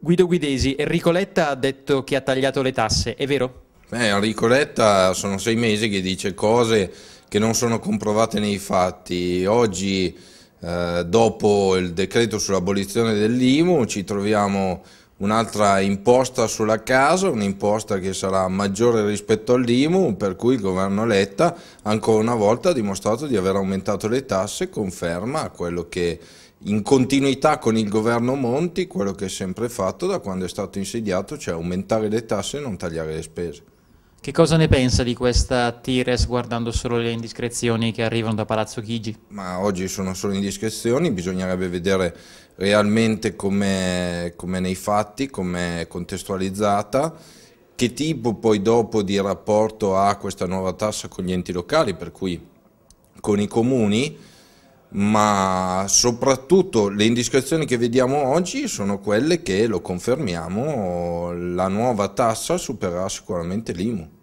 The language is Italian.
Guido Guidesi, Enrico Letta ha detto che ha tagliato le tasse, è vero? Beh, Enrico Letta sono sei mesi che dice cose che non sono comprovate nei fatti. Oggi, eh, dopo il decreto sull'abolizione dell'IMU, ci troviamo un'altra imposta sulla casa, un'imposta che sarà maggiore rispetto all'IMU, per cui il governo Letta ancora una volta ha dimostrato di aver aumentato le tasse, conferma quello che in continuità con il governo Monti, quello che è sempre fatto da quando è stato insediato, cioè aumentare le tasse e non tagliare le spese. Che cosa ne pensa di questa Tires guardando solo le indiscrezioni che arrivano da Palazzo Chigi? Ma oggi sono solo indiscrezioni, bisognerebbe vedere realmente come nei fatti, come contestualizzata, che tipo poi dopo di rapporto ha questa nuova tassa con gli enti locali, per cui con i comuni ma soprattutto le indiscrezioni che vediamo oggi sono quelle che, lo confermiamo, la nuova tassa supererà sicuramente l'IMU.